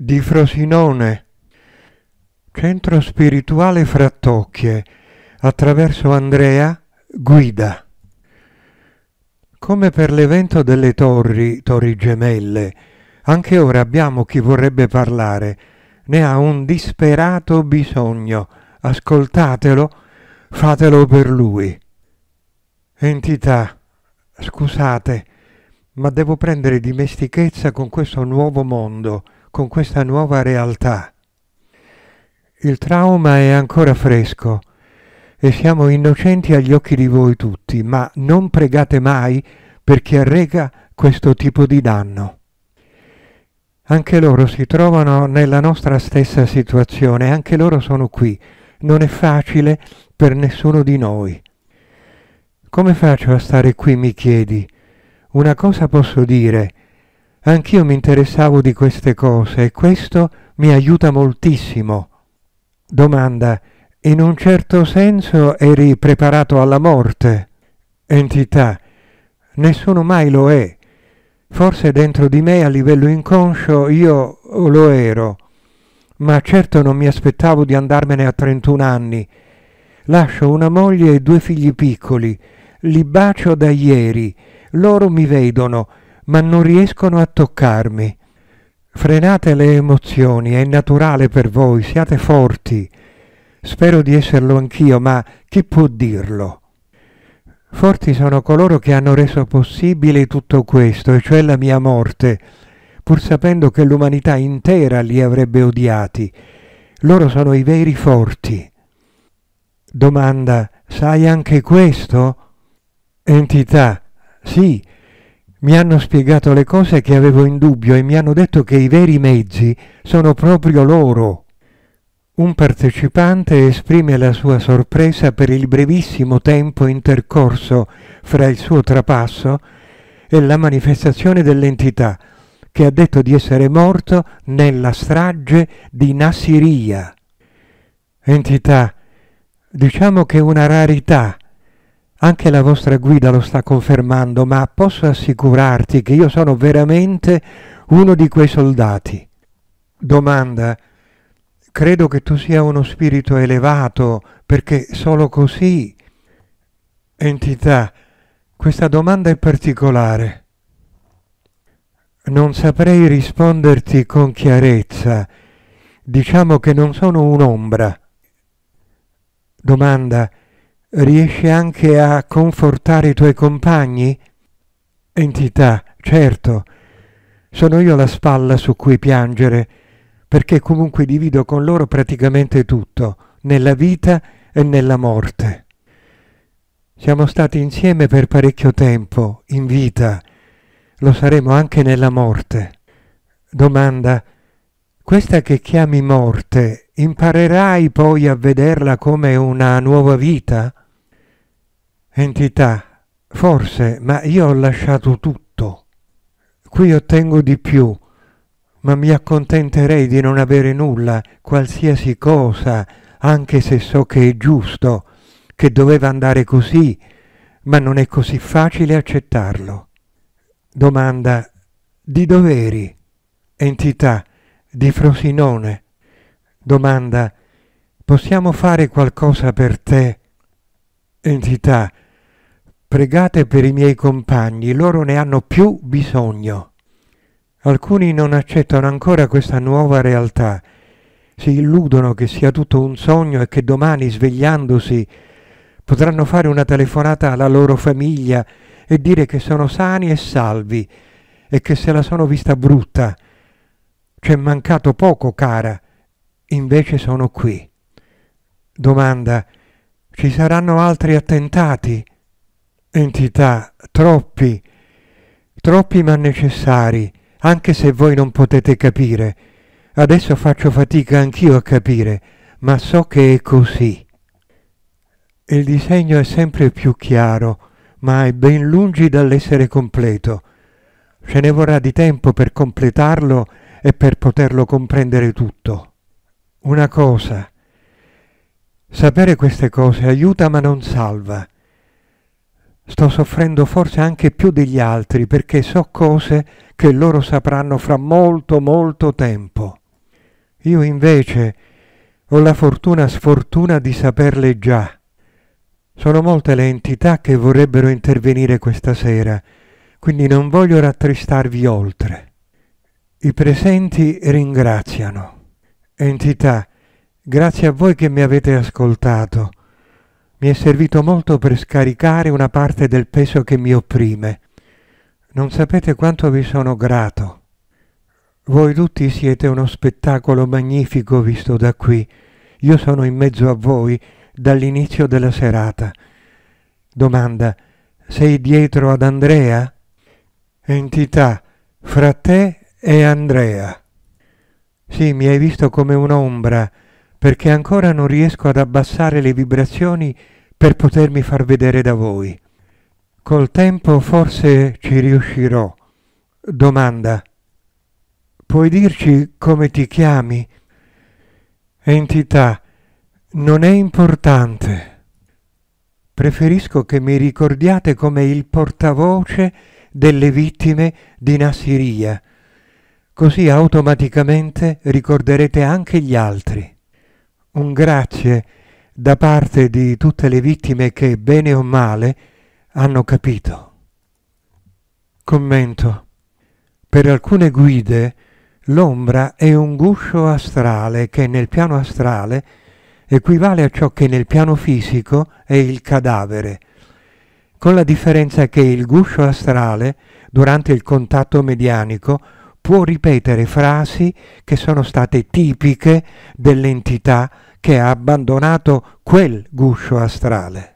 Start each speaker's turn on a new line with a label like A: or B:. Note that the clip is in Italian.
A: di Frosinone, centro spirituale Frattocchie, attraverso Andrea Guida. Come per l'evento delle torri, torri gemelle, anche ora abbiamo chi vorrebbe parlare, ne ha un disperato bisogno. Ascoltatelo, fatelo per lui. Entità, scusate, ma devo prendere dimestichezza con questo nuovo mondo con questa nuova realtà. Il trauma è ancora fresco e siamo innocenti agli occhi di voi tutti, ma non pregate mai per chi arrega questo tipo di danno. Anche loro si trovano nella nostra stessa situazione, anche loro sono qui. Non è facile per nessuno di noi. Come faccio a stare qui, mi chiedi? Una cosa posso dire, Anch'io mi interessavo di queste cose e questo mi aiuta moltissimo. Domanda. In un certo senso eri preparato alla morte. Entità. Nessuno mai lo è. Forse dentro di me a livello inconscio io lo ero, ma certo non mi aspettavo di andarmene a 31 anni. Lascio una moglie e due figli piccoli, li bacio da ieri, loro mi vedono, ma non riescono a toccarmi. Frenate le emozioni, è naturale per voi, siate forti. Spero di esserlo anch'io, ma chi può dirlo? Forti sono coloro che hanno reso possibile tutto questo, e cioè la mia morte, pur sapendo che l'umanità intera li avrebbe odiati. Loro sono i veri forti. Domanda, sai anche questo? Entità, sì, mi hanno spiegato le cose che avevo in dubbio e mi hanno detto che i veri mezzi sono proprio loro. Un partecipante esprime la sua sorpresa per il brevissimo tempo intercorso fra il suo trapasso e la manifestazione dell'entità, che ha detto di essere morto nella strage di Nassiria. Entità, diciamo che una rarità, anche la vostra guida lo sta confermando, ma posso assicurarti che io sono veramente uno di quei soldati. Domanda. Credo che tu sia uno spirito elevato, perché solo così... Entità, questa domanda è particolare. Non saprei risponderti con chiarezza. Diciamo che non sono un'ombra. Domanda. Riesci anche a confortare i tuoi compagni? Entità, certo, sono io la spalla su cui piangere, perché comunque divido con loro praticamente tutto, nella vita e nella morte. Siamo stati insieme per parecchio tempo, in vita, lo saremo anche nella morte. Domanda, questa che chiami morte imparerai poi a vederla come una nuova vita? Entità, forse, ma io ho lasciato tutto. Qui ottengo di più, ma mi accontenterei di non avere nulla, qualsiasi cosa, anche se so che è giusto, che doveva andare così, ma non è così facile accettarlo. Domanda di doveri, entità, di Frosinone, domanda possiamo fare qualcosa per te? Entità, pregate per i miei compagni, loro ne hanno più bisogno. Alcuni non accettano ancora questa nuova realtà, si illudono che sia tutto un sogno e che domani svegliandosi potranno fare una telefonata alla loro famiglia e dire che sono sani e salvi e che se la sono vista brutta. C'è mancato poco, cara, invece sono qui. Domanda, ci saranno altri attentati? Entità, troppi, troppi ma necessari, anche se voi non potete capire. Adesso faccio fatica anch'io a capire, ma so che è così. Il disegno è sempre più chiaro, ma è ben lungi dall'essere completo. Ce ne vorrà di tempo per completarlo e per poterlo comprendere tutto una cosa. Sapere queste cose aiuta ma non salva. Sto soffrendo forse anche più degli altri perché so cose che loro sapranno fra molto, molto tempo. Io invece ho la fortuna sfortuna di saperle già. Sono molte le entità che vorrebbero intervenire questa sera, quindi non voglio rattristarvi oltre. I presenti ringraziano entità, grazie a voi che mi avete ascoltato. Mi è servito molto per scaricare una parte del peso che mi opprime. Non sapete quanto vi sono grato. Voi tutti siete uno spettacolo magnifico visto da qui. Io sono in mezzo a voi dall'inizio della serata. Domanda, sei dietro ad Andrea? Entità, fra te e Andrea. Sì, mi hai visto come un'ombra, perché ancora non riesco ad abbassare le vibrazioni per potermi far vedere da voi. Col tempo forse ci riuscirò. Domanda. Puoi dirci come ti chiami? Entità. Non è importante. Preferisco che mi ricordiate come il portavoce delle vittime di Nassiria. Così automaticamente ricorderete anche gli altri. Un grazie da parte di tutte le vittime che, bene o male, hanno capito. Commento. Per alcune guide l'ombra è un guscio astrale che nel piano astrale equivale a ciò che nel piano fisico è il cadavere, con la differenza che il guscio astrale, durante il contatto medianico, può ripetere frasi che sono state tipiche dell'entità che ha abbandonato quel guscio astrale.